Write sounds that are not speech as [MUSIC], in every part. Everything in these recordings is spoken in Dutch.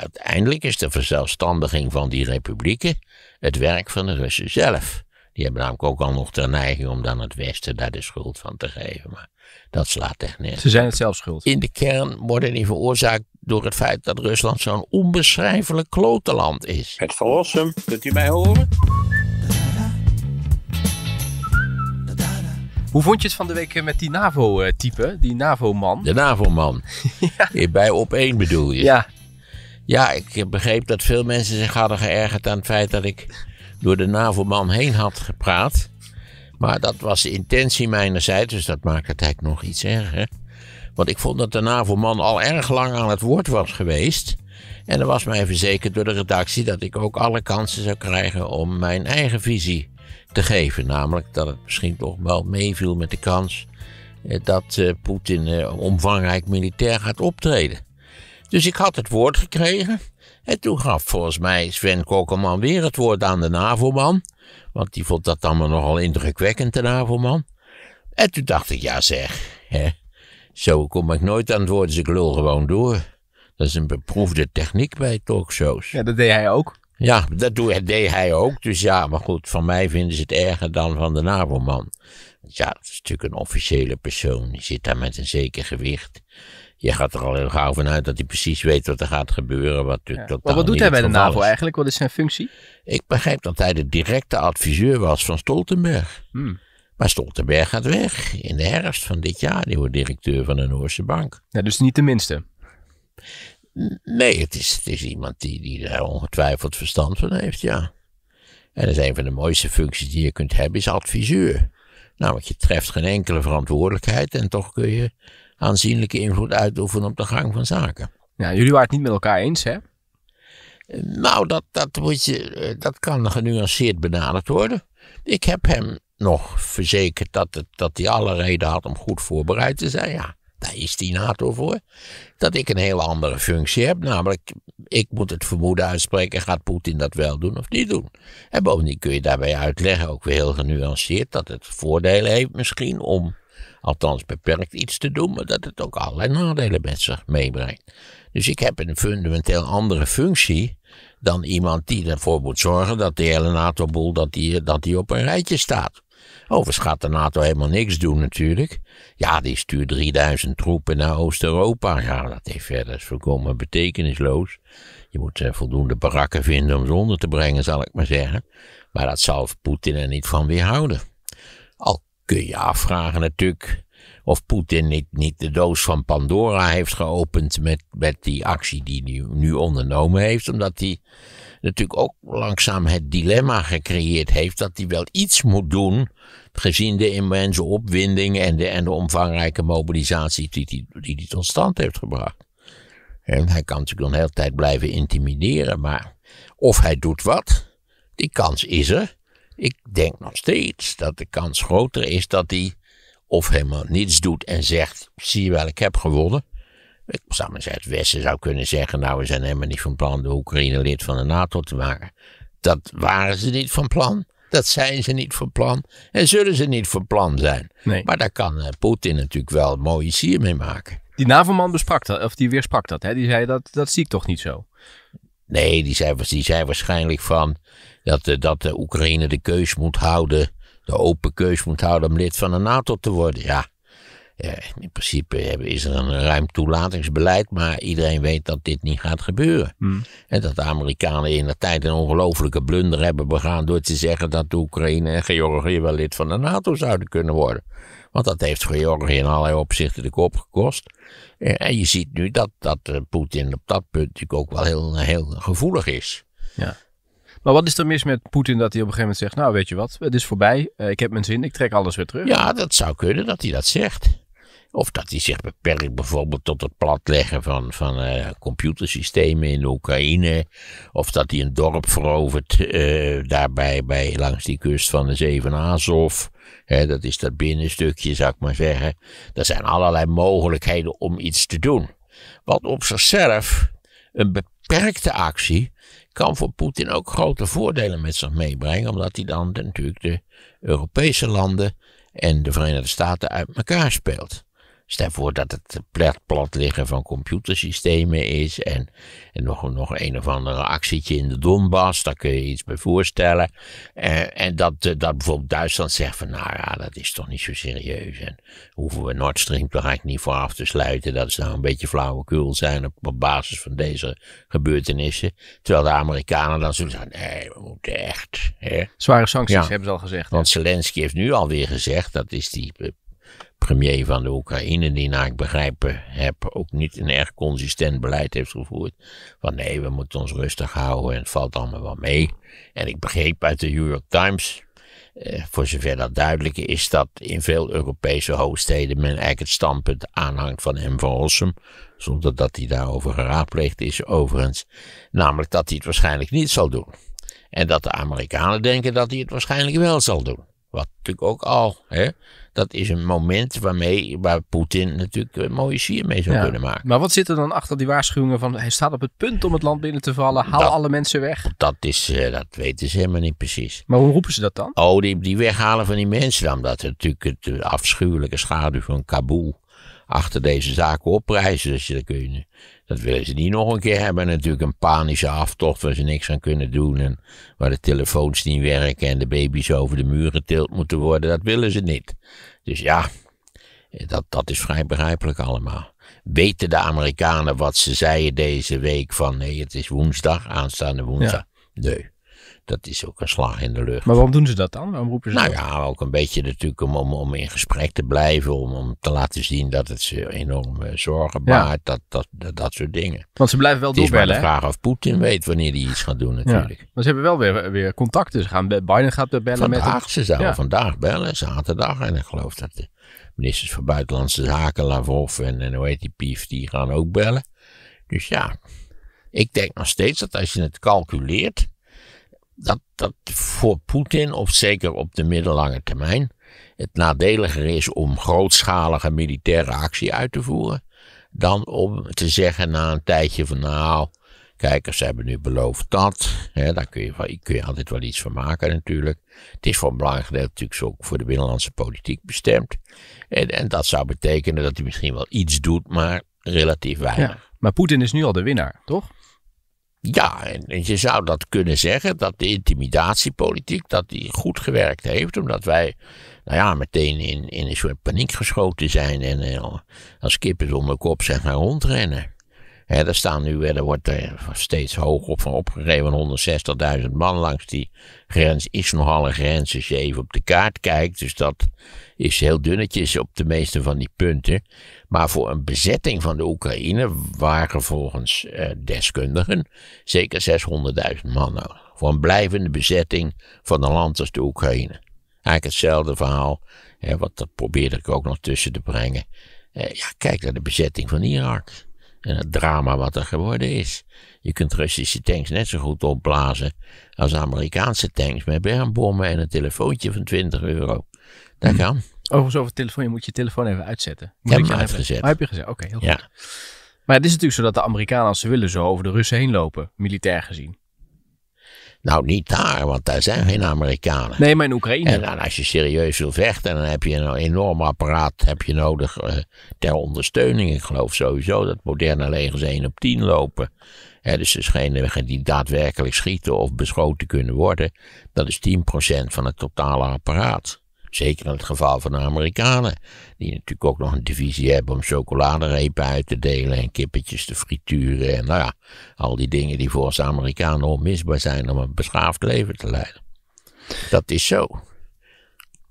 uiteindelijk is de verzelfstandiging van die republieken het werk van de Russen zelf. Die hebben namelijk ook al nog de neiging om dan het Westen daar de schuld van te geven. Maar dat slaat echt neer. Ze zijn het zelf schuld. In de kern worden die veroorzaakt door het feit dat Rusland zo'n onbeschrijfelijk klotenland is. Het verlossen, kunt u mij horen? Hoe vond je het van de week eh, met die NAVO-type, eh, die NAVO-man? De NAVO-man. [LAUGHS] ja. Eh, bij op één bedoel je? Ja, ja, ik begreep dat veel mensen zich hadden geërgerd aan het feit dat ik door de NAVO-man heen had gepraat. Maar dat was de intentie mijnerzijds, dus dat maakt het eigenlijk nog iets erger. Want ik vond dat de NAVO-man al erg lang aan het woord was geweest. En er was mij verzekerd door de redactie dat ik ook alle kansen zou krijgen om mijn eigen visie te geven. Namelijk dat het misschien toch wel meeviel met de kans eh, dat eh, Poetin eh, omvangrijk militair gaat optreden. Dus ik had het woord gekregen. En toen gaf volgens mij Sven Kokeman weer het woord aan de NAVO-man. Want die vond dat allemaal nogal indrukwekkend, de NAVO-man. En toen dacht ik, ja zeg, hè, zo kom ik nooit aan het woord, dus ik lul gewoon door. Dat is een beproefde techniek bij talkshows. Ja, dat deed hij ook. Ja, dat deed hij ook. Dus ja, maar goed, van mij vinden ze het erger dan van de NAVO-man. Ja, dat is natuurlijk een officiële persoon. Die zit daar met een zeker gewicht je gaat er al heel gauw vanuit dat hij precies weet wat er gaat gebeuren. Wat, ja. totaal maar wat doet hij bij de NAVO eigenlijk? Wat is zijn functie? Ik begrijp dat hij de directe adviseur was van Stoltenberg. Hmm. Maar Stoltenberg gaat weg in de herfst van dit jaar. Die wordt directeur van de Noorse Bank. Ja, dus niet de minste. Nee, het is, het is iemand die, die daar ongetwijfeld verstand van heeft, ja. En dat is een van de mooiste functies die je kunt hebben, is adviseur. Nou, want je treft geen enkele verantwoordelijkheid en toch kun je aanzienlijke invloed uitoefenen op de gang van zaken. Nou, jullie waren het niet met elkaar eens, hè? Nou, dat, dat, moet je, eh, dat kan genuanceerd benaderd worden. Ik heb hem nog verzekerd dat, het, dat hij alle reden had om goed voorbereid te zijn. Ja, daar is die NATO voor. Dat ik een hele andere functie heb. Namelijk, ik moet het vermoeden uitspreken: gaat Poetin dat wel doen of niet doen? En bovendien kun je daarbij uitleggen, ook weer heel genuanceerd, dat het voordelen heeft misschien om althans beperkt iets te doen, maar dat het ook allerlei nadelen met zich meebrengt. Dus ik heb een fundamenteel andere functie dan iemand die ervoor moet zorgen dat de hele NATO-boel dat die, dat die op een rijtje staat. Overigens gaat de NATO helemaal niks doen natuurlijk. Ja, die stuurt 3000 troepen naar Oost-Europa. Ja, dat heeft verder voorkomen betekenisloos. Je moet eh, voldoende barakken vinden om ze onder te brengen, zal ik maar zeggen. Maar dat zal Poetin er niet van weerhouden kun je afvragen natuurlijk of Poetin niet, niet, de doos van Pandora heeft geopend met, met die actie die hij nu ondernomen heeft. Omdat hij natuurlijk ook langzaam het dilemma gecreëerd heeft dat hij wel iets moet doen. Gezien de immense opwinding en de, en de omvangrijke mobilisatie die hij die, die, tot stand heeft gebracht. En hij kan natuurlijk een hele tijd blijven intimideren, maar of hij doet wat, die kans is er. Ik denk nog steeds dat de kans groter is dat hij of helemaal niets doet en zegt: zie je wel, ik heb gewonnen. Ik zou maar Westen zou kunnen zeggen: nou, we zijn helemaal niet van plan de Oekraïne lid van de NATO te maken. Dat waren ze niet van plan. Dat zijn ze niet van plan. En zullen ze niet van plan zijn. Nee. Maar daar kan uh, Poetin natuurlijk wel een mooie sier mee maken. Die NAVO-man besprak dat, of die weersprak dat. Hè? Die zei dat, dat zie ik toch niet zo. Nee, die zei, die zei waarschijnlijk van dat, eh, dat de Oekraïne de keus moet houden, de open keus moet houden om lid van de NATO te worden. Ja, in principe is er een ruim toelatingsbeleid, maar iedereen weet dat dit niet gaat gebeuren. En hmm. dat de Amerikanen in de tijd een ongelofelijke blunder hebben begaan door te zeggen dat de Oekraïne en Georgië wel lid van de NATO zouden kunnen worden. Want dat heeft Georgië in allerlei opzichten de kop gekost en je ziet nu dat, dat eh, Poetin op dat punt natuurlijk ook wel heel, eh, heel gevoelig is. Ja. Maar wat is er mis met Poetin dat hij op een gegeven moment zegt: Nou, weet je wat, het is voorbij, eh, ik heb mijn zin, ik trek alles weer terug? Ja, dat zou kunnen dat hij dat zegt. Of dat hij zich beperkt bijvoorbeeld tot het platleggen van, van eh, computersystemen in Oekraïne. Of dat hij een dorp verovert eh, daarbij bij, langs die kust van de Zeven Azov. dat is dat binnenstukje, zou ik maar zeggen. Er zijn allerlei mogelijkheden om iets te doen. Wat op zichzelf een beperkte actie kan voor Poetin ook grote voordelen met zich meebrengen, omdat hij dan natuurlijk de Europese landen en de Verenigde Staten uit elkaar speelt. Stel voor dat het plat, plat liggen van computersystemen is en, en, nog, nog een of andere actietje in de Donbass, daar kun je iets bij voorstellen. Eh, en dat, eh, dat bijvoorbeeld Duitsland zegt van nou ja, dat is toch niet zo serieus en hoeven we Nord Stream toch eigenlijk niet voor af te sluiten. Dat is nou een beetje flauwekul zijn op, basis van deze gebeurtenissen. Terwijl de Amerikanen dan zullen zeggen nee, we moeten echt. Hè? Zware sancties hebben ze al gezegd. Want Zelensky heeft nu alweer gezegd, dat is die eh, premier van de Oekraïne, die naar ik begrijpen heb ook niet een erg consistent beleid heeft gevoerd. Van nee, we moeten ons rustig houden en het valt allemaal wel mee. En ik begreep uit de New York Times, eh, voor zover dat duidelijk is, dat in veel Europese hoofdsteden men eigenlijk het standpunt aanhangt van hem van Rossum. Zonder dat hij daarover geraadpleegd is, overigens. Namelijk dat hij het waarschijnlijk niet zal doen. En dat de Amerikanen denken dat hij het waarschijnlijk wel zal doen. Wat natuurlijk ook al hè, dat is een moment waarmee, waar Poetin natuurlijk een eh, mooie sier mee zou kunnen maken. Maar wat zit er dan achter die waarschuwingen van hij staat op het punt om het land binnen te vallen, haal alle mensen weg? Dat, is, eh, dat weten ze helemaal niet precies. Maar hoe roepen ze dat dan? Oh, die, die weghalen van die mensen, omdat het natuurlijk het eh, afschuwelijke schaduw van Kabul achter deze zaken opprijzen. Dus dat, kun je, dat willen ze niet nog een keer hebben. Natuurlijk een panische aftocht waar ze niks aan kunnen doen. En waar de telefoons niet werken en de baby's over de muur getild moeten worden. Dat willen ze niet. Dus ja, dat, dat is vrij begrijpelijk allemaal. Weten de Amerikanen wat ze zeiden deze week van nee, het is woensdag, aanstaande woensdag? Nee dat is ook een slag in de lucht. Maar waarom doen ze dat dan? Waarom roepen ze nou ja, ook een beetje natuurlijk om, om, in gesprek te blijven. Om, om te laten zien dat het ze enorm eh, zorgen baart. Dat, dat, dat, soort dingen. Want ze blijven wel doorbellen. Het is maar de vraag of Poetin weet wanneer hij iets gaat doen natuurlijk. Ja. Maar ze hebben wel weer, weer contacten. Ze gaan, Biden gaat bellen vandaag, met Vandaag, ze zouden vandaag bellen. Zaterdag. En ik geloof dat de ministers van Buitenlandse Zaken, Lavrov en, en hoe heet die Pief, die gaan ook bellen. Dus ja, ik denk nog steeds dat als je het calculeert dat, dat voor Poetin, of zeker op de middellange termijn, het nadeliger is om grootschalige militaire actie uit te voeren, dan om te zeggen na een tijdje van nou, kijkers hebben nu beloofd dat, hè, daar kun je, kun je altijd wel iets van maken natuurlijk. Het is voor een belangrijk deel natuurlijk ook voor de binnenlandse politiek bestemd. En, en dat zou betekenen dat hij misschien wel iets doet, maar relatief weinig. Ja, maar Poetin is nu al de winnaar, toch? Ja, en, je zou dat kunnen zeggen, dat de intimidatiepolitiek, dat die goed gewerkt heeft, omdat wij, nou ja, meteen in, in een soort paniek geschoten zijn en eh, als kippen zonder kop zijn maar rondrennen. He, staan nu, er wordt er steeds hoog op van opgegeven, 160.000 man langs die grens is nogal een grens als je even op de kaart kijkt. Dus dat is heel dunnetjes op de meeste van die punten. Maar voor een bezetting van de Oekraïne waren volgens eh, deskundigen zeker 600.000 man Voor een blijvende bezetting van een land als de Oekraïne. Eigenlijk hetzelfde verhaal, wat dat probeerde ik ook nog tussen te brengen. Eh, ja, kijk naar de bezetting van Irak. En het drama wat er geworden is. Je kunt Russische tanks net zo goed opblazen als Amerikaanse tanks met bermbommen en een telefoontje van 20 euro. Dat kan. Hm. Overigens over telefoon, je moet je telefoon even uitzetten. Moet ik gezet. heb je gezet, oké, okay, heel ja. goed. Maar het is natuurlijk zo dat de Amerikanen als ze willen zo over de Russen heen lopen, militair gezien. Nou, niet daar, want daar zijn geen Amerikanen. Nee, maar in Oekraïne. En dan, als je serieus wil vechten, dan heb je een enorm apparaat heb je nodig eh, ter ondersteuning. Ik geloof sowieso dat moderne legers 1 op 10 lopen. Hè, dus degenen eh, die daadwerkelijk schieten of beschoten kunnen worden, dat is 10% van het totale apparaat. Zeker in het geval van de Amerikanen, die natuurlijk ook nog een divisie hebben om chocoladerepen uit te delen en kippetjes te frituren en nou ja, al die dingen die voor de Amerikanen onmisbaar zijn om een beschaafd leven te leiden. Dat is zo.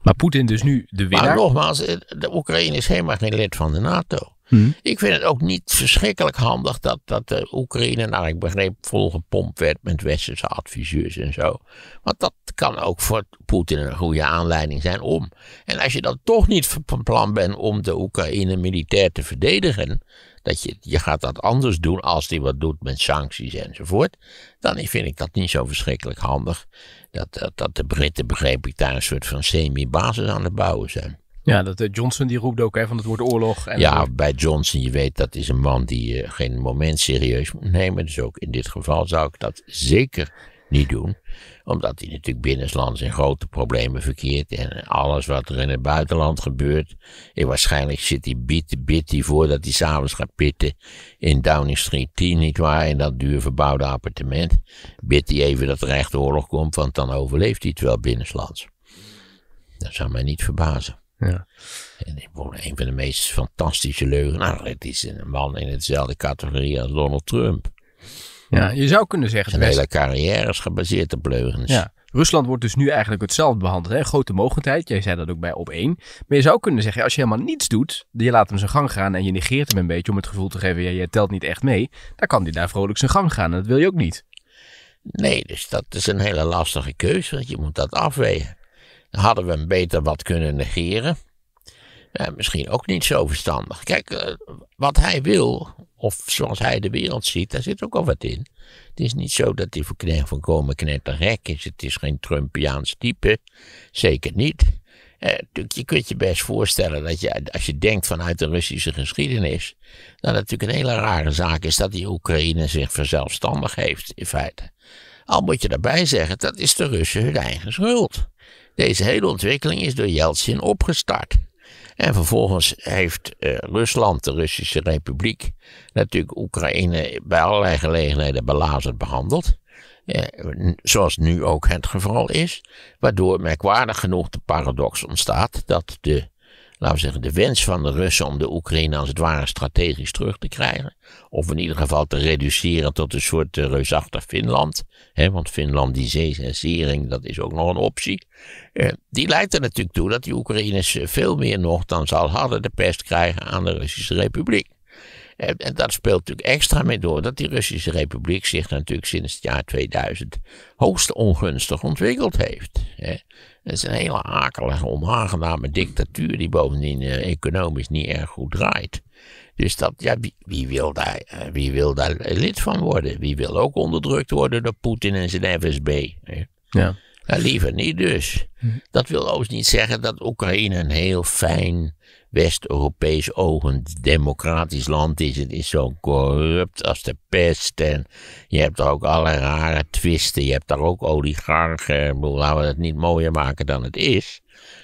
Maar Poetin dus nu de winnaar? Maar nogmaals, eh, de Oekraïne is helemaal geen lid van de NATO. Hm. Ik vind het ook niet verschrikkelijk handig dat, dat de Oekraïne, nou ik begreep, volgepompt werd met westerse adviseurs en zo. Want dat kan ook voor Poetin een goede aanleiding zijn om. En als je dan toch niet van plan bent om de Oekraïne militair te verdedigen, dat je, je gaat dat anders doen als die wat doet met sancties enzovoort, dan vind ik dat niet zo verschrikkelijk handig. Dat, dat, dat de Britten, begreep ik, daar een soort van semi-basis aan het bouwen zijn. Ja, dat, eh, Johnson die roept ook hè, van het woord oorlog. En ja, bij Johnson, je weet dat is een man die je eh, geen moment serieus moet nemen. Dus ook in dit geval zou ik dat zeker niet doen. Omdat hij natuurlijk binnenlands in grote problemen verkeert. En alles wat er in het buitenland gebeurt. En waarschijnlijk zit hij bit, bit voor voordat hij s'avonds gaat pitten in Downing Street 10, nietwaar? In dat duur verbouwde appartement. Bidt hij even dat er echt oorlog komt, want dan overleeft hij het wel binnenlands. Dat zou mij niet verbazen. Ja. En een van de meest fantastische leugenaars. Nou, het is een man in hetzelfde categorie als Donald Trump. Ja, je zou kunnen zeggen... Zijn hele carrière is gebaseerd op leugens. Ja. Rusland wordt dus nu eigenlijk hetzelfde behandeld. Hè? Grote mogendheid, jij zei dat ook bij op één. Maar je zou kunnen zeggen, als je helemaal niets doet, je laat hem zijn gang gaan en je negeert hem een beetje om het gevoel te geven, jij je telt niet echt mee, dan kan hij daar vrolijk zijn gang gaan en dat wil je ook niet. Nee, dus dat is een hele lastige keuze, want je moet dat afwegen. Hadden we hem beter wat kunnen negeren? misschien ook niet zo verstandig. Kijk, eh, wat hij wil, of zoals hij de wereld ziet, daar zit ook al wat in. Het is niet zo dat hij voor van Komen knettergek is. Het is geen Trumpiaans type. Zeker niet. Eh, je kunt je best voorstellen dat je, als je denkt vanuit de Russische geschiedenis, dat het natuurlijk een hele rare zaak is dat die Oekraïne zich verzelfstandig heeft, in feite. Al moet je daarbij zeggen, dat is de Russen hun eigen schuld. Deze hele ontwikkeling is door Yeltsin opgestart. En vervolgens heeft eh, Rusland, de Russische Republiek, natuurlijk Oekraïne bij allerlei gelegenheden belazerd behandeld. Eh, zoals nu ook het geval is. Waardoor merkwaardig genoeg de paradox ontstaat dat de laten we zeggen, de wens van de Russen om de Oekraïne als het ware strategisch terug te krijgen. Of in ieder geval te reduceren tot een soort eh, reusachtig Finland. Hè, want Finland, die zeesering, dat is ook nog een optie. Eh, die leidt er natuurlijk toe dat die Oekraïners eh, veel meer nog dan ze al hadden de pest krijgen aan de Russische Republiek. En, dat speelt natuurlijk extra mee door dat die Russische Republiek zich natuurlijk sinds het jaar 2000 hoogst ongunstig ontwikkeld heeft. Het is een hele akelige, onaangename dictatuur die bovendien eh, economisch niet erg goed draait. Dus dat, ja, wie, wil daar, eh, wie wil daar lid van worden? Wie wil ook onderdrukt worden door Poetin en zijn FSB? Ja. Nou, liever niet dus. Hm. Dat wil ook niet zeggen dat Oekraïne een heel fijn West-Europees ogend democratisch land is. Het is zo corrupt als de pest. En je hebt daar ook allerlei rare twisten. Je hebt daar ook oligarchen. Laten we het niet mooier maken dan het is.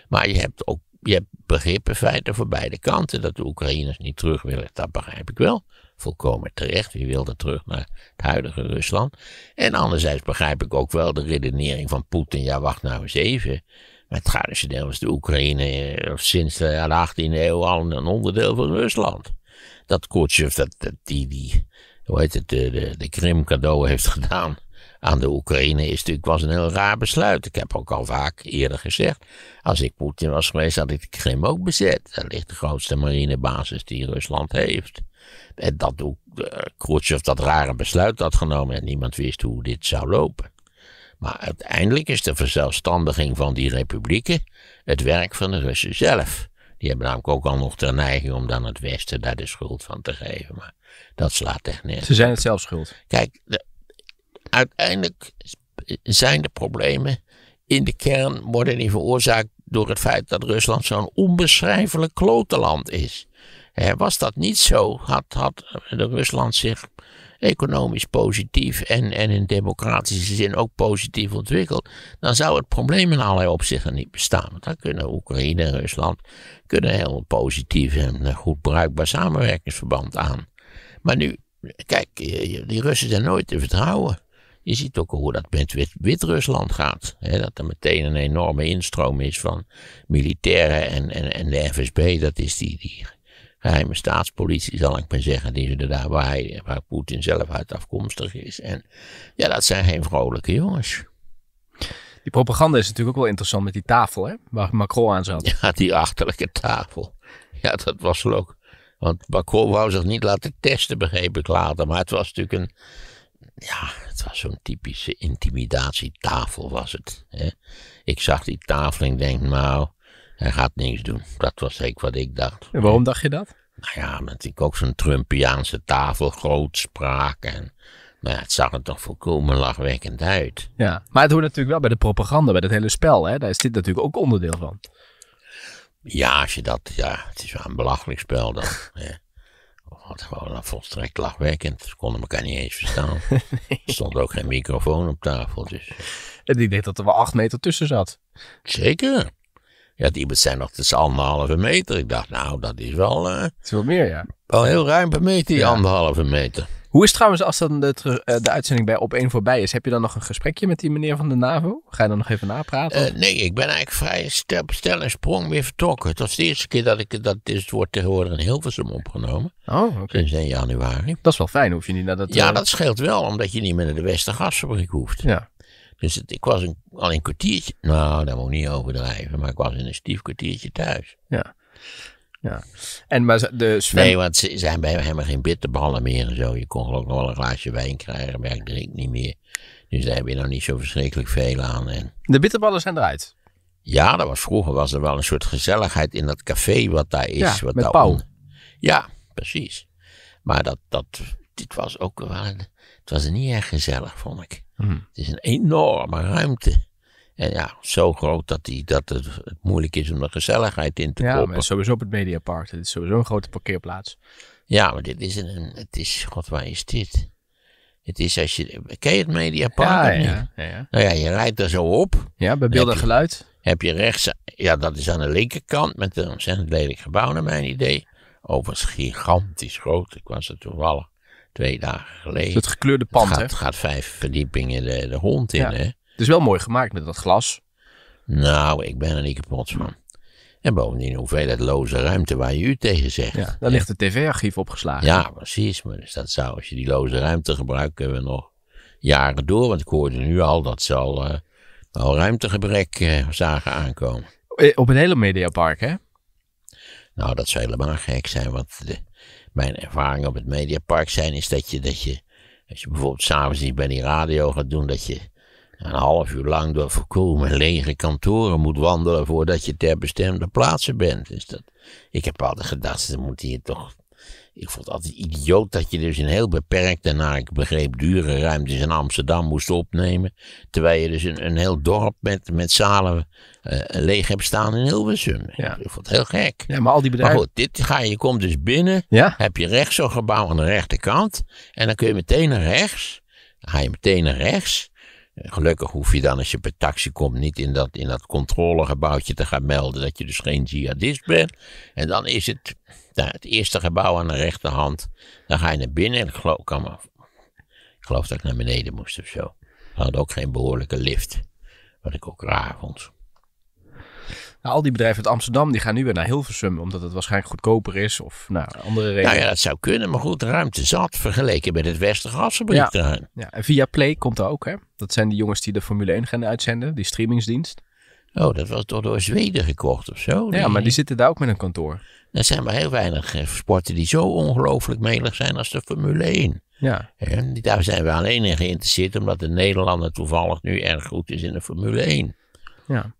Maar je hebt ook je hebt begrippen feiten voor beide kanten. Dat de Oekraïners niet terug willen, dat begrijp ik wel. Volkomen terecht. Wie wilde terug naar het huidige Rusland? En anderzijds begrijp ik ook wel de redenering van Poetin. Ja, wacht nou eens even. Het Gaarse deel was de Oekraïne eh, sinds de 18e eeuw al een onderdeel van Rusland. Dat Khrushchev dat, die, die, hoe heet het, de, de, Krim cadeau heeft gedaan aan de Oekraïne is natuurlijk was een heel raar besluit. Ik heb ook al vaak eerder gezegd, als ik Poetin was geweest, had ik de Krim ook bezet. Dat ligt de grootste marinebasis die Rusland heeft. En dat uh, Khrushchev dat rare besluit had genomen en niemand wist hoe dit zou lopen. Maar uiteindelijk is de verzelfstandiging van die republieken het werk van de Russen zelf. Die hebben namelijk ook al nog de neiging om dan het Westen daar de schuld van te geven. Maar dat slaat echt neer. Ze zijn het zelf schuld. Kijk, uiteindelijk zijn de problemen in de kern worden niet veroorzaakt door het feit dat Rusland zo'n onbeschrijfelijk klotenland is. was dat niet zo, had, had Rusland zich economisch positief en, en in democratische zin ook positief ontwikkeld, dan zou het probleem in allerlei opzichten niet bestaan. Want dan kunnen Oekraïne en Rusland kunnen heel positief en eh, goed bruikbaar samenwerkingsverband aan. Maar nu, kijk, die Russen zijn nooit te vertrouwen. Je ziet ook hoe dat met Wit-Rusland gaat. dat er meteen een enorme instroom is van militairen en, en, en de FSB, dat is die, die geheime staatspolitie, zal ik maar zeggen, die ze daar, waar, hij, waar Poetin zelf uit afkomstig is. En ja, dat zijn geen vrolijke jongens. Die propaganda is natuurlijk ook wel interessant met die tafel, hè? waar Macron aan zat. [LAUGHS] Ja, die achterlijke tafel. Ja, dat was wel ook. Want Macron wou zich niet laten testen, begreep ik later. Maar het was natuurlijk een. Ja, het was zo'n typische intimidatietafel, was het. Hè? Ik zag die tafel en ik denk, nou. Hij gaat niks doen. Dat was zeker wat ik dacht. En waarom dacht je dat? Nou ja, met ik ook zo'n Trumpiaanse tafel grootspraak en... Maar het zag er toch volkomen lachwekkend uit. Ja, maar het hoort natuurlijk wel bij de propaganda, bij dat hele spel. Hè? Daar is dit natuurlijk ook onderdeel van. Ja, als je dat, ja, het is wel een belachelijk spel dan. [LAUGHS] hè. Oh, wat gewoon volstrekt lachwekkend. Ze konden elkaar niet eens verstaan. [LAUGHS] Er stond ook geen microfoon op tafel. Dus. En ik denk dat er wel acht meter tussen zat. Zeker. Ja, die zijn nog tussen anderhalve meter. Ik dacht, nou, dat is wel... Uh, is wel meer, ja. Wel heel ruim per meter, die anderhalve meter. Hoe is het trouwens als dan de, eh, de uitzending bij Op1 voorbij is? Heb je dan nog een gesprekje met die meneer van de NAVO? Ga je dan nog even napraten? Eh, nee, ik ben eigenlijk vrij stel, stel en sprong weer vertrokken. Het was de eerste keer dat ik... Dat is, het wordt tegenwoordig in Hilversum opgenomen. Oh, oké. Okay. Sinds 1 januari. Dat is wel fijn, hoef je niet naar dat... Ja, dat scheelt wel, omdat je niet meer naar de Gasfabriek hoeft. Ja. Dus het, ik was al een kwartiertje, nou daar moet ik niet overdrijven, maar ik was in een stief kwartiertje thuis. Ja. Ja. En maar de Nee, want ze zijn bij hem geen bitterballen meer en zo. Je kon geloof ik nog wel een glaasje wijn krijgen, maar ik drink niet meer. Dus daar heb je nou niet zo verschrikkelijk veel aan. En... De bitterballen zijn eruit? Ja, dat was, vroeger was er wel een soort gezelligheid in dat café wat daar is. wat met Ja, precies. Maar dat, dat, dit was ook wel, het was niet erg gezellig, vond ik. Hmm. Het is een enorme ruimte. En ja, zo groot dat, die, dat het, moeilijk is om er gezelligheid in te ja, kopen. Ja, maar sowieso op het Mediapark. Het is sowieso een grote parkeerplaats. Ja, maar dit is een, het is, god, waar is dit? Het is als je, ken je het Mediapark ja, ja, ja, ja, Nou ja, je rijdt er zo op. Ja, bij beeld en geluid. Heb je rechts, ja, dat is aan de linkerkant met een ontzettend lelijk gebouw naar mijn idee. Overigens gigantisch groot, ik was er toevallig twee dagen geleden. het gekleurde pand, het gaat, vijf verdiepingen de, de hond in, hè? Het is wel mooi gemaakt met dat glas. Nou, ik ben er niet kapot van. En bovendien hoeveelheid loze ruimte waar je u tegen zegt. Ja, daar ligt het tv-archief opgeslagen. Ja, precies. Maar dus dat zou, als je die loze ruimte gebruikt, kunnen we nog jaren door. Want ik hoorde nu al dat ze al, eh, al ruimtegebrek eh, zagen aankomen. Eh, op een hele mediapark, hè? Nou, dat zou helemaal gek zijn. Want de, mijn ervaring op het Mediapark zijn, is dat je, dat je als je bijvoorbeeld s'avonds iets bij die radio gaat doen, dat je een half uur lang door voorkomen lege kantoren moet wandelen voordat je ter bestemde plaatsen bent. Dus dat, ik heb altijd gedacht, ze moeten hier toch ik vond het altijd idioot dat je dus een heel beperkte, naar ik begreep, dure ruimtes in Amsterdam moest opnemen. Terwijl je dus een, een heel dorp met, met zalen eh, leeg hebt staan in Hilversum. Ja. Ik vond het heel gek. Ja, maar al die bedrijven... Maar goed, dit ga je, komt dus binnen, ja? heb je rechts zo'n gebouw aan de rechterkant. En dan kun je meteen naar rechts. Dan ga je meteen naar rechts. Eh, gelukkig hoef je dan als je per taxi komt niet in dat, in dat controlegebouwtje te gaan melden dat je dus geen jihadist bent. En dan is het daar nou, het eerste gebouw aan de rechterhand. Dan ga je naar binnen. Ik geloof, kan geloof dat ik naar beneden moest of zo. We hadden ook geen behoorlijke lift. Wat ik ook raar vond. Nou, al die bedrijven uit Amsterdam die gaan nu weer naar Hilversum, omdat het waarschijnlijk goedkoper is of nou, andere redenen. Nou ja, dat zou kunnen, maar goed, ruimte zat vergeleken met het Westergasfabriekterrein. Ja, ja, en via Play komt er ook, hè? Dat zijn de jongens die de Formule 1 gaan uitzenden, die streamingsdienst. Oh, dat was toch door Zweden gekocht of zo? Ja, maar die zitten daar ook met een kantoor. Er zijn maar heel weinig eh, sporten die zo ongelooflijk melig zijn als de Formule 1. Ja. En daar zijn we alleen in geïnteresseerd, omdat de Nederlander toevallig nu erg goed is in de Formule 1. Ja.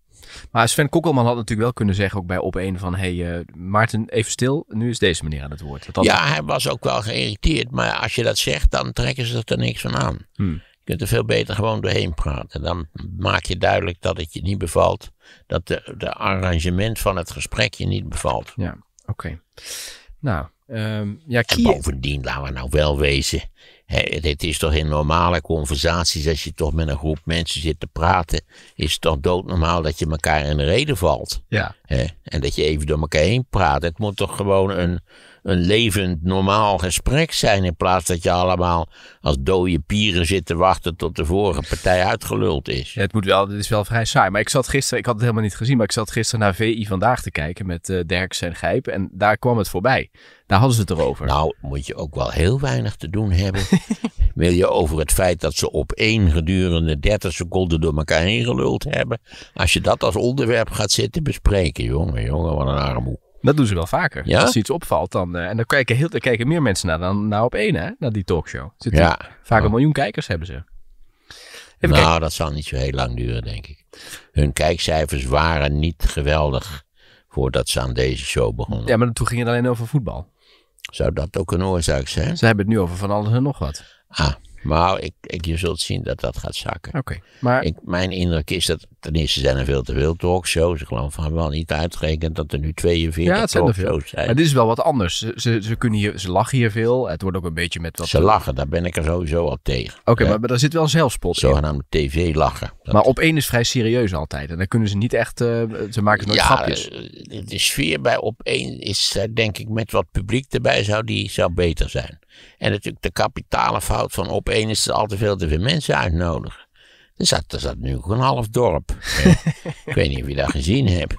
Maar Sven Kokkelman had natuurlijk wel kunnen zeggen, ook bij op een van hey, uh, Maarten, even stil, nu is deze meneer aan het woord. Dat Ja, hij was ook wel geïrriteerd, maar als je dat zegt, dan trekken ze er niks van aan. Hmm kunt er veel beter gewoon doorheen praten. Dan maak je duidelijk dat het je niet bevalt. Dat de, arrangement van het gesprek je niet bevalt. Ja, oké. Nou, ehm, ja, Kiev... En bovendien, laten we nou wel wezen. het is toch in normale conversaties, als je toch met een groep mensen zit te praten, is het toch doodnormaal dat je elkaar in de reden valt. Ja. en dat je even door elkaar heen praat. Het moet toch gewoon een, een levend, normaal gesprek zijn. In plaats dat je allemaal als dode pieren zit te wachten tot de vorige partij uitgeluld is. Ja, het moet wel, dit is wel vrij saai. Maar ik zat gisteren, ik had het helemaal niet gezien, maar ik zat gisteren naar VI vandaag te kijken met uh, en Gijp. En daar kwam het voorbij. Daar hadden ze het erover. Nou, moet je ook wel heel weinig te doen hebben. [LAUGHS] Wil je over het feit dat ze op één gedurende 30 seconden door elkaar heen geluld hebben. Als je dat als onderwerp gaat zitten bespreken, jongen, jongen, wat een armoe. Dat doen ze wel vaker. Dus als iets opvalt, dan, eh, en dan kijken, heel, kijken meer mensen naar dan nou op één, hè? Naar die talkshow. Zitten ja. Vaak een miljoen kijkers hebben ze. nou, dat zal niet zo heel lang duren, denk ik. Hun kijkcijfers waren niet geweldig voordat ze aan deze show begonnen. Ja, maar toen ging het alleen over voetbal. Zou dat ook een oorzaak zijn? Ze hebben het nu over van alles en nog wat. Ah. Maar ik, ik, je zult zien dat dat gaat zakken. Oké. maar... mijn indruk is dat ten eerste zijn er veel te veel talkshows. Ik geloof van wel niet uitgerekend dat er nu 42 ja, het zijn, er veel. Maar dit is wel wat anders. Ze, ze, kunnen hier, ze lachen hier veel. Het wordt ook een beetje met wat... Ze lachen, daar ben ik er sowieso al tegen. Oké, maar, daar zit wel zelfspot Zogenaamde tv-lachen. Maar op één is vrij serieus altijd. En dan kunnen ze niet echt... Eh, ze maken nooit ja, grapjes. De, eh, de sfeer bij op één is eh, denk ik met wat publiek erbij zou die zou beter zijn. En natuurlijk de kapitale fout van op één is al te veel te veel mensen uitnodigen. Er zat, er zat nu ook een half dorp. [LAUGHS] ik weet niet of je dat gezien hebt.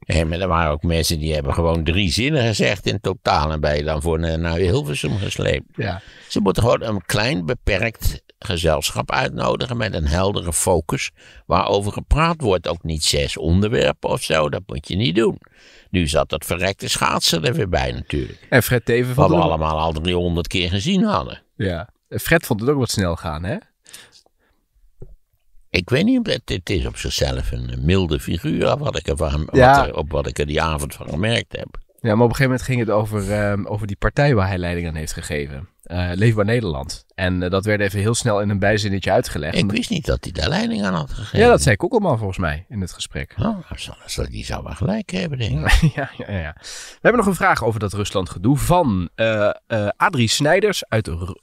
En, maar er waren ook mensen die hebben gewoon drie zinnen gezegd in totaal. En ben je dan voor eh, naar Hilversum gesleept. Ja. Ze moeten gewoon een klein, beperkt gezelschap uitnodigen met een heldere focus waarover gepraat wordt. Ook niet zes onderwerpen of zo, dat moet je niet doen. Nu zat dat verrekte schaatsen er weer bij natuurlijk. En Fred Teven van Wat we allemaal al 300 keer gezien hadden. Ja. Fred vond het ook wat snel gaan, hè? Ik weet niet, het, is op zichzelf een milde figuur, wat ik er wat op wat ik er die avond van gemerkt heb. Ja, maar op een gegeven moment ging het over, ehm, over die partij waar hij leiding aan heeft gegeven. Eh, Leefbaar Nederland. En eh, dat werd even heel snel in een bijzinnetje uitgelegd. Ik wist niet dat hij daar leiding aan had gegeven. Ja, dat zei Kokkelman volgens mij in het gesprek. Oh, zo, die zou wel gelijk hebben, denk ik. [LAUGHS] ja, ja, We hebben nog een vraag over dat Rusland-gedoe van eh, Adrie Snijders uit de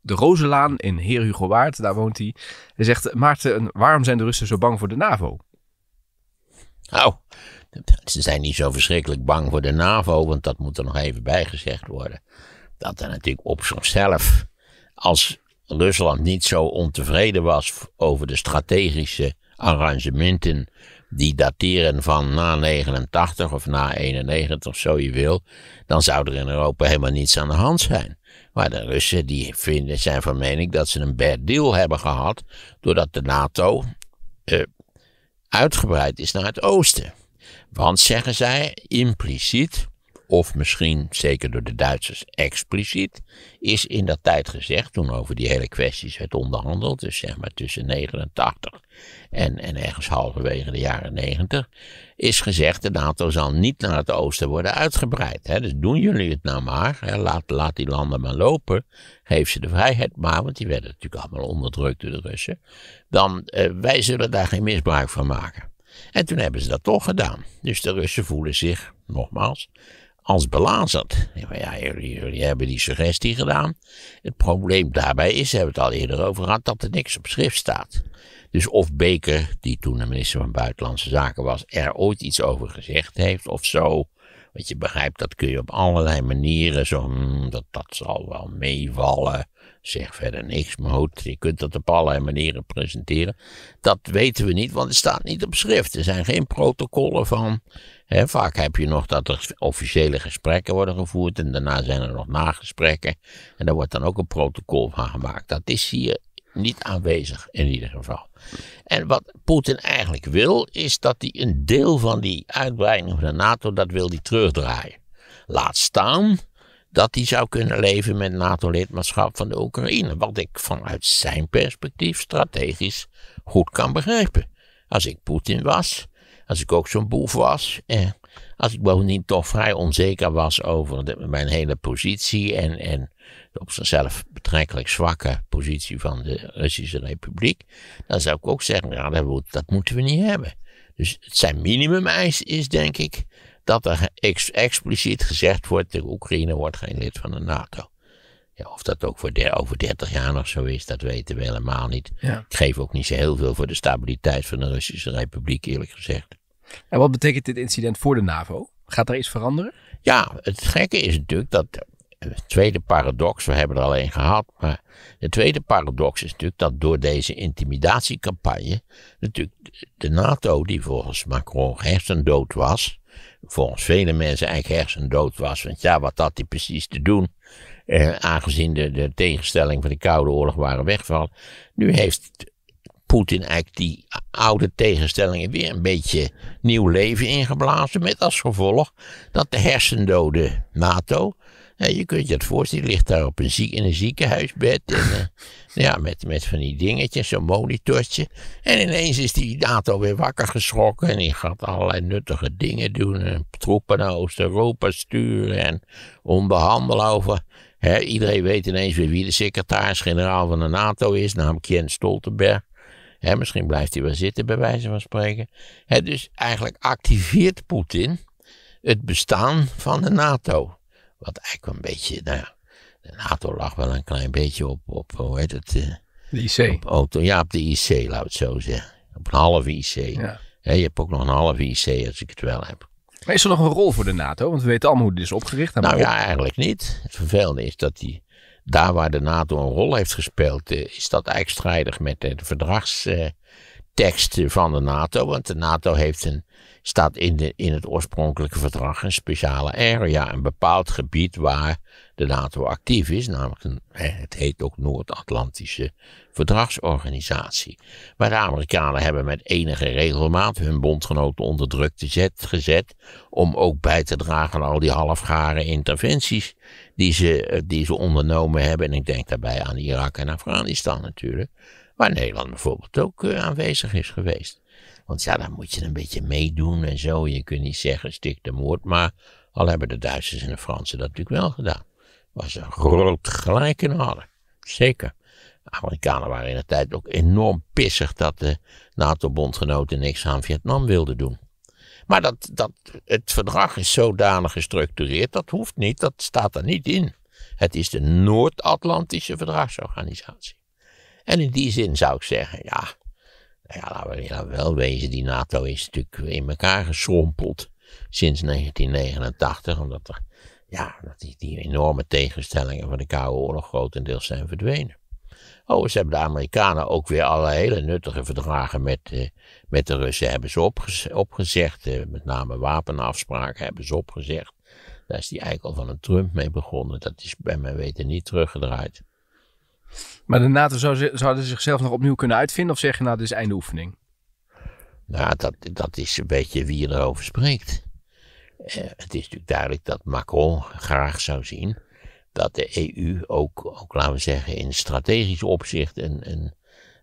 de Rozenlaan in Heer Hugo Waard. Daar woont hij. Hij zegt, Maarten, waarom zijn de Russen zo bang voor de NAVO? Nou, ze zijn niet zo verschrikkelijk bang voor de NAVO, want dat moet er nog even bijgezegd worden dat er natuurlijk op zichzelf, als Rusland niet zo ontevreden was over de strategische arrangementen die dateren van na 89 of na 91, zo je wil, dan zou er in Europa helemaal niets aan de hand zijn. Maar de Russen die vinden, zijn van mening dat ze een bad deal hebben gehad, doordat de NATO eh, uitgebreid is naar het oosten. Want, zeggen zij, impliciet of misschien zeker door de Duitsers expliciet, is in dat tijd gezegd, toen over die hele kwesties werd onderhandeld, dus zeg maar tussen 89 en, en ergens halverwege de jaren 90, is gezegd: de NATO zal niet naar het oosten worden uitgebreid. Hè? Dus doen jullie het nou maar, hè? Laat, laat die landen maar lopen, geef ze de vrijheid maar, want die werden natuurlijk allemaal onderdrukt door de Russen. Dan eh, wij zullen daar geen misbruik van maken. En toen hebben ze dat toch gedaan. Dus de Russen voelen zich, nogmaals, als belazerd. Ja, jullie, hebben die suggestie gedaan. Het probleem daarbij is, hebben we het al eerder over gehad, dat er niks op schrift staat. Dus of Beker, die toen de minister van Buitenlandse Zaken was, er ooit iets over gezegd heeft of zo. Want je begrijpt, dat kun je op allerlei manieren, zo, dat, dat zal wel meevallen. Zeg verder niks, maar goed, je kunt dat op allerlei manieren presenteren. Dat weten we niet, want het staat niet op schrift. Er zijn geen protocollen van. vaak heb je nog dat er officiële gesprekken worden gevoerd en daarna zijn er nog nagesprekken. En daar wordt dan ook een protocol van gemaakt. Dat is hier niet aanwezig in ieder geval. En wat Poetin eigenlijk wil, is dat hij een deel van die uitbreiding van de NATO, dat wil hij terugdraaien. Laat staan dat hij zou kunnen leven met NATO-lidmaatschap van de Oekraïne. Wat ik vanuit zijn perspectief strategisch goed kan begrijpen. Als ik Poetin was, als ik ook zo'n boef was, eh, als ik bovendien toch vrij onzeker was over mijn hele positie en, en op zichzelf betrekkelijk zwakke positie van de Russische Republiek, dan zou ik ook zeggen, ja, dat, dat moeten we niet hebben. Dus zijn minimumeis is denk ik dat er expliciet gezegd wordt, de Oekraïne wordt geen lid van de NATO. Ja, of dat ook voor de, over 30 jaar nog zo is, dat weten we helemaal niet. Ja. Ik geef ook niet zo heel veel voor de stabiliteit van de Russische Republiek, eerlijk gezegd. En wat betekent dit incident voor de NAVO? Gaat er iets veranderen? Ja, het gekke is natuurlijk dat. Eh, het tweede paradox, we hebben er alleen gehad, maar de tweede paradox is natuurlijk dat door deze intimidatiecampagne natuurlijk de NATO, die volgens Macron dood was, volgens vele mensen eigenlijk hersendood was. Want ja, wat had hij precies te doen? Eh, aangezien de, de tegenstelling van de Koude Oorlog waren weggevallen. Nu heeft Poetin eigenlijk die oude tegenstellingen weer een beetje nieuw leven ingeblazen. Met als gevolg dat de hersendode NATO je kunt je het voorstellen, je ligt daar op een in een ziekenhuisbed. En, [LAUGHS] eh, ja, met, met van die dingetjes, zo'n monitortje. En ineens is die NATO weer wakker geschrokken. En die gaat allerlei nuttige dingen doen. En eh, troepen naar Oost-Europa sturen. En onderhandelen over. Hè, iedereen weet ineens weer wie de secretaris-generaal van de NATO is, namelijk Jens Stoltenberg. Hè, misschien blijft hij wel zitten, bij wijze van spreken. Hè, dus eigenlijk activeert Poetin het bestaan van de NATO. Wat eigenlijk een beetje, nou ja, de NATO lag wel een klein beetje op, op eh, hoe heet het? Eh, de IC. Op ja, op de IC, laat het zo zeggen. Op een halve IC. Ja. je hebt ook nog een halve IC als ik het wel heb. Maar is er nog een rol voor de NATO? Want we weten allemaal hoe dit is opgericht. Nou ja, eigenlijk niet. Het vervelende is dat die, daar waar de NATO een rol heeft gespeeld, eh, is dat eigenlijk strijdig met de verdragstekst van de NATO. Want de NATO heeft een staat in, de, in het oorspronkelijke verdrag een speciale area, een bepaald gebied waar de NATO actief is, namelijk eh, het heet ook Noord-Atlantische Verdragsorganisatie. Maar de Amerikanen hebben met enige regelmaat hun bondgenoten onder druk gezet om ook bij te dragen aan al die halfgare interventies die ze, eh, die ze ondernomen hebben. En ik denk daarbij aan Irak en Afghanistan natuurlijk, waar Nederland bijvoorbeeld ook eh, aanwezig is geweest. Want ja, dan moet je een beetje meedoen en zo. Je kunt niet zeggen, stik de moord. Maar al hebben de Duitsers en de Fransen dat natuurlijk wel gedaan. Was een groot gelijk in hadden. Zeker. De Amerikanen waren in de tijd ook enorm pissig dat de NATO-bondgenoten niks aan Vietnam wilden doen. Maar dat, dat, het verdrag is zodanig gestructureerd, dat hoeft niet, dat staat er niet in. Het is de Noord-Atlantische Verdragsorganisatie. En in die zin zou ik zeggen, ja, ja, laten we, wel wezen, die NATO is natuurlijk in elkaar geschrompeld sinds 1989, omdat er, ja, dat die, enorme tegenstellingen van de Koude Oorlog grotendeels zijn verdwenen. Oh, ze hebben de Amerikanen ook weer alle hele nuttige verdragen met, eh, met de Russen hebben ze opgezegd. Eh, met name wapenafspraken hebben ze opgezegd. Daar is die eikel van een Trump mee begonnen. Dat is bij mijn weten niet teruggedraaid. Maar de NATO zou, zouden zichzelf nog opnieuw kunnen uitvinden? Of zeggen, nou, dit is einde oefening? Nou, dat, dat is een beetje wie erover spreekt. Eh, het is natuurlijk duidelijk dat Macron graag zou zien dat de EU ook, ook laten we zeggen, in strategisch opzicht een, een,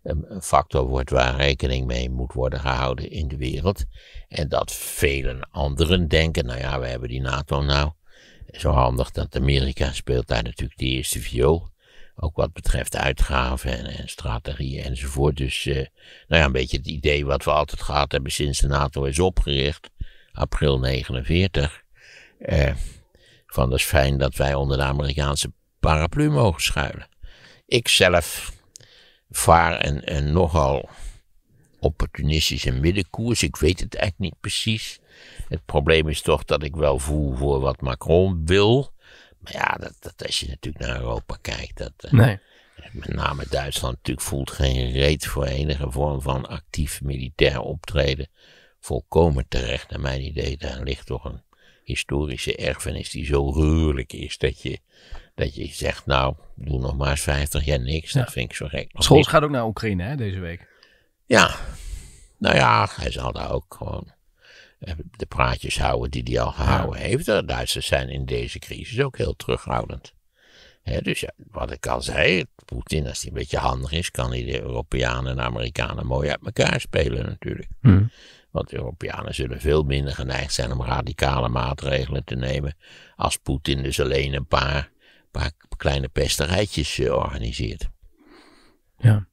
een factor wordt waar rekening mee moet worden gehouden in de wereld. En dat velen anderen denken, nou ja, we hebben die NATO nou. Zo handig dat Amerika speelt daar natuurlijk de eerste viool. Ook wat betreft uitgaven en, en strategieën enzovoort. Dus eh, nou ja, een beetje het idee wat we altijd gehad hebben sinds de NATO is opgericht. April 49. Eh, van dat is fijn dat wij onder de Amerikaanse paraplu mogen schuilen. Ik zelf vaar een, een nogal opportunistische middenkoers. Ik weet het eigenlijk niet precies. Het probleem is toch dat ik wel voel voor wat Macron wil. Maar ja, dat, als je natuurlijk naar Europa kijkt, dat, eh, nee. Eh, met name Duitsland natuurlijk voelt geen reet voor enige vorm van actief militair optreden. Volkomen terecht, naar mijn idee. Daar ligt toch een historische erfenis die zo ruwelijk is dat je, dat je zegt, nou, doe nog maar eens 50 jaar niks. Dat vind ik zo gek. Scholz gaat ook naar Oekraïne hè, deze week. Ja, nou ja, hij zal daar ook gewoon eh, de praatjes houden die hij al gehouden heeft. De Duitsers zijn in deze crisis ook heel terughoudend. He, dus ja, wat ik al zei, Poetin, als hij een beetje handig is, kan hij de Europeanen en Amerikanen mooi uit elkaar spelen natuurlijk. Hm. Want de Europeanen zullen veel minder geneigd zijn om radicale maatregelen te nemen als Poetin dus alleen een paar, paar kleine pesterijtjes eh, organiseert. Ja,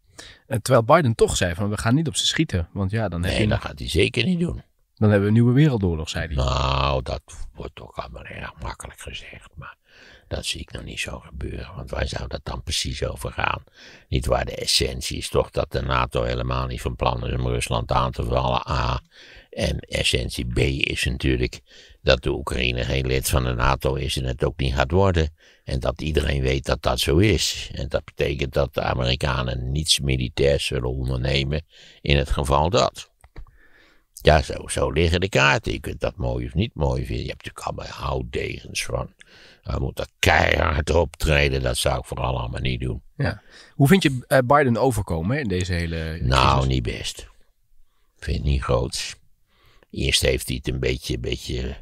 terwijl Biden toch zei van we gaan niet op ze schieten, want ja, dan heb je... dat gaat hij zeker niet doen. Dan hebben we een nieuwe wereldoorlog, zei hij. Nou, dat wordt toch allemaal erg makkelijk gezegd. Maar dat zie ik nog niet zo gebeuren. Want waar zou dat dan precies over gaan? Niet waar de essentie is toch dat de NATO helemaal niet van plan is om Rusland aan te vallen. A. En essentie B is natuurlijk dat de Oekraïne geen lid van de NATO is en het ook niet gaat worden. En dat iedereen weet dat dat zo is. En dat betekent dat de Amerikanen niets militairs zullen ondernemen in het geval dat. Ja, zo, zo liggen de kaarten. Je kunt dat mooi of niet mooi vinden. Je hebt natuurlijk allemaal houtdegens van. Hij moet dat keihard optreden. Dat zou ik vooral allemaal niet doen. Ja. Hoe vind je eh, Biden overkomen in deze hele. Nou, niet best. Ik vind het niet groots. Eerst heeft hij het een beetje, beetje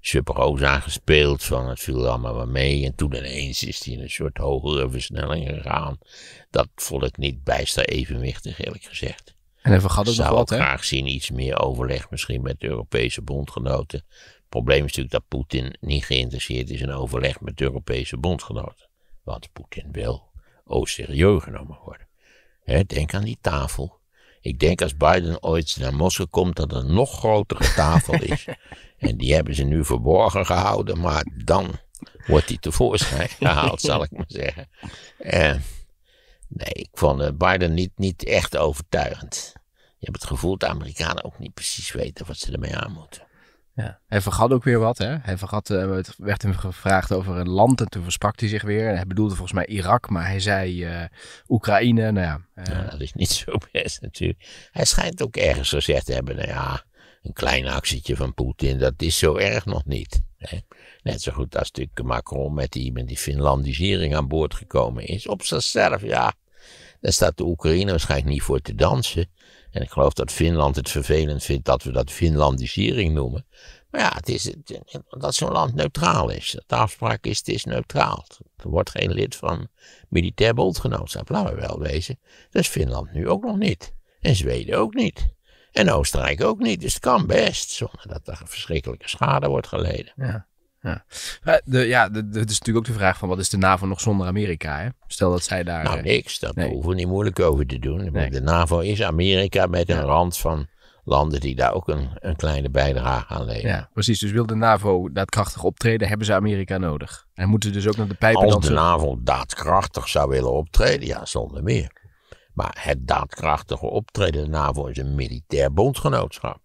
superhoos aangespeeld. Van het viel allemaal maar mee. En toen ineens is hij in een soort hogere versnelling gegaan. Dat vond ik niet bijster evenwichtig, eerlijk gezegd. En even het nog wat, hè? graag zien iets meer overleg misschien met Europese bondgenoten. Het probleem is natuurlijk dat Poetin niet geïnteresseerd is in overleg met Europese bondgenoten. Want Poetin wil ook serieus genomen worden. Hè, denk aan die tafel. Ik denk als Biden ooit naar Moskou komt, dat er een nog grotere tafel is. [LAUGHS] en die hebben ze nu verborgen gehouden, maar dan wordt die tevoorschijn [LAUGHS] gehaald, zal ik maar zeggen. Eh, nee, ik vond eh, Biden niet, niet echt overtuigend je hebt het gevoel dat de Amerikanen ook niet precies weten wat ze ermee aan moeten. Ja. Hij vergat ook weer wat. Hè? Hij vergat, uh, werd hem gevraagd over een land en toen versprak hij zich weer. Hij bedoelde volgens mij Irak, maar hij zei eh, Oekraïne. Nou eh. ja, dat is niet zo best natuurlijk. Hij schijnt ook ergens gezegd te hebben, nou ja, een klein actietje van Poetin, dat is zo erg nog niet. Hè? Net zo goed als natuurlijk Macron met die, met die Finlandisering aan boord gekomen is. Op zichzelf, ja. Daar staat de Oekraïne waarschijnlijk niet voor te dansen. En ik geloof dat Finland het vervelend vindt dat we dat Finlandisering noemen. Maar ja, het is, dat zo'n land neutraal is. De afspraak is, het is neutraal. Er wordt geen lid van militair bondgenootschap, laten we wel wezen. Dat is Finland nu ook nog niet. En Zweden ook niet. En Oostenrijk ook niet. Dus het kan best, zonder dat er verschrikkelijke schade wordt geleden. Ja. Ja, de, ja het is natuurlijk ook de vraag van wat is de NAVO nog zonder Amerika? Hè? Stel dat zij daar... Nou eh, niks, daar hoeven we niet moeilijk over te doen. De NAVO is Amerika met een rand van landen die daar ook een, een kleine bijdrage aan leveren. Ja, precies. Dus wil de NAVO daadkrachtig optreden, hebben ze Amerika nodig. En moeten dus ook naar de pijpen... Als de NAVO daadkrachtig zou willen optreden, ja, zonder meer. Maar het daadkrachtige optreden de NAVO is een militair bondgenootschap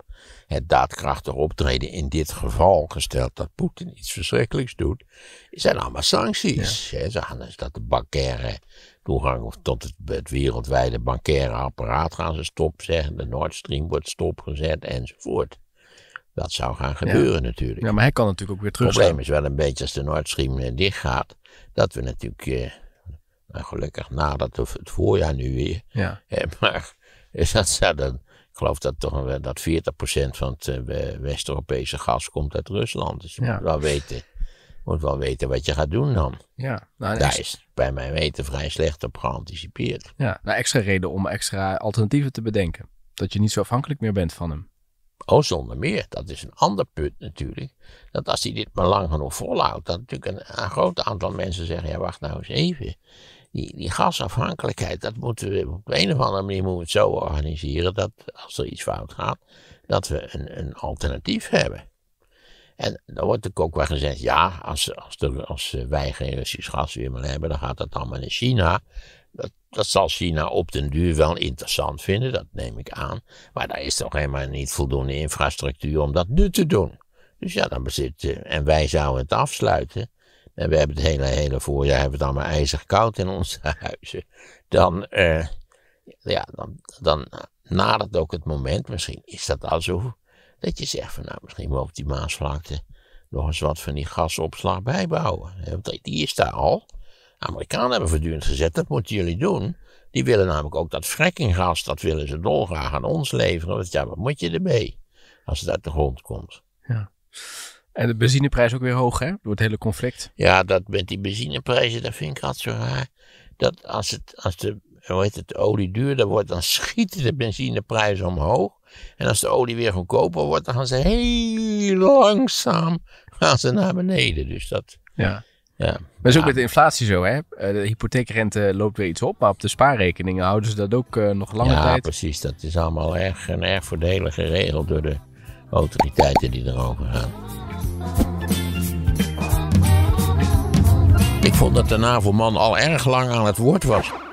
het daadkrachtig optreden, in dit geval gesteld dat Poetin iets verschrikkelijks doet, zijn allemaal sancties. ze gaan dus dat de bankaire toegang tot het, wereldwijde bankaire apparaat gaan ze stopzeggen, de Nord Stream wordt stopgezet enzovoort. Dat zou gaan gebeuren natuurlijk. Ja, maar hij kan natuurlijk ook weer terug. Het probleem is wel een beetje als de Nord Stream eh, dicht gaat, dat we natuurlijk, eh, nou gelukkig nadat het voorjaar nu weer, ja. [LAUGHS] eh, maar dat zou dan geloof dat, toch, dat 40% van het eh, West-Europese gas komt uit Rusland. Dus je moet wel weten moet wel weten wat je gaat doen dan. Ja, nou, Daar is bij mijn weten vrij slecht op geanticipeerd. Ja, nou extra reden om extra alternatieven te bedenken. Dat je niet zo afhankelijk meer bent van hem. Oh, zonder meer. Dat is een ander punt natuurlijk. Dat als hij dit maar lang genoeg volhoudt, dat natuurlijk een groot aantal mensen zeggen: ja, wacht nou eens even die, gasafhankelijkheid, dat moeten we op een of andere manier moeten zo organiseren dat als er iets fout gaat, dat we een, een alternatief hebben. En dan wordt natuurlijk ook wel gezegd, ja, als, als, als wij geen Russisch gas weer meer hebben, dan gaat dat allemaal naar China. Dat, dat zal China op den duur wel interessant vinden, dat neem ik aan. Maar daar is toch helemaal niet voldoende infrastructuur om dat nu te doen. Dus ja, dan bezit, eh, en wij zouden het afsluiten en we hebben het hele, hele voorjaar hebben het allemaal ijzig koud in onze [LAUGHS] huizen, dan, eh, ja, dan, dan nadert ook het moment, misschien is dat al zo, dat je zegt van nou, misschien we op die Maasvlakte nog eens wat van die gasopslag bijbouwen. Want die is daar al. Amerikanen hebben voortdurend gezet, dat moeten jullie doen. Die willen namelijk ook dat frackinggas, dat willen ze dolgraag aan ons leveren. Want ja, wat moet je ermee als het uit de grond komt? Ja. En de benzineprijs ook weer hoog, hè? Door het hele conflict. Ja, dat met die benzineprijzen, dat vind ik altijd zo raar. Dat als, het, als de, hoe heet het, olie duurder wordt, dan schieten de benzineprijzen omhoog. En als de olie weer goedkoper wordt, dan gaan ze heel langzaam gaan ze naar beneden. Dus dat... Ja. Ja, maar is ook met de inflatie zo, hè? Eh, de hypotheekrente loopt weer iets op, maar op de spaarrekeningen houden ze dat ook eh, nog lange tijd. Ja, precies. Dat is allemaal erg en erg voordelig geregeld door de autoriteiten die erover gaan. Ik vond dat de NAVO-man al erg lang aan het woord was.